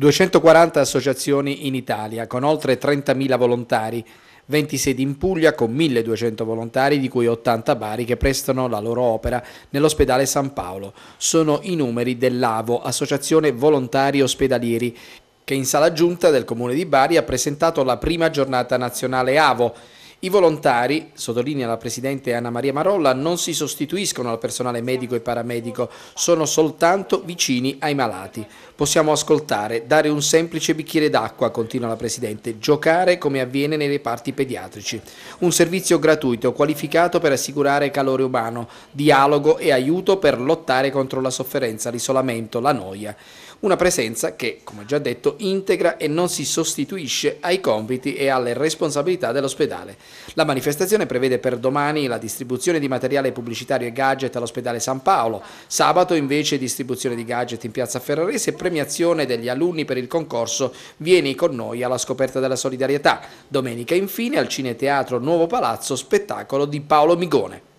240 associazioni in Italia con oltre 30.000 volontari, 20 sedi in Puglia con 1.200 volontari di cui 80 bari che prestano la loro opera nell'ospedale San Paolo. Sono i numeri dell'AVO, Associazione Volontari Ospedalieri, che in sala giunta del Comune di Bari ha presentato la prima giornata nazionale AVO i volontari, sottolinea la Presidente Anna Maria Marolla, non si sostituiscono al personale medico e paramedico, sono soltanto vicini ai malati. Possiamo ascoltare, dare un semplice bicchiere d'acqua, continua la Presidente, giocare come avviene nei reparti pediatrici. Un servizio gratuito, qualificato per assicurare calore umano, dialogo e aiuto per lottare contro la sofferenza, l'isolamento, la noia. Una presenza che, come già detto, integra e non si sostituisce ai compiti e alle responsabilità dell'ospedale. La manifestazione prevede per domani la distribuzione di materiale pubblicitario e gadget all'ospedale San Paolo, sabato invece distribuzione di gadget in piazza Ferrarese e premiazione degli alunni per il concorso Vieni con noi alla scoperta della solidarietà. Domenica infine al Cineteatro Nuovo Palazzo spettacolo di Paolo Migone.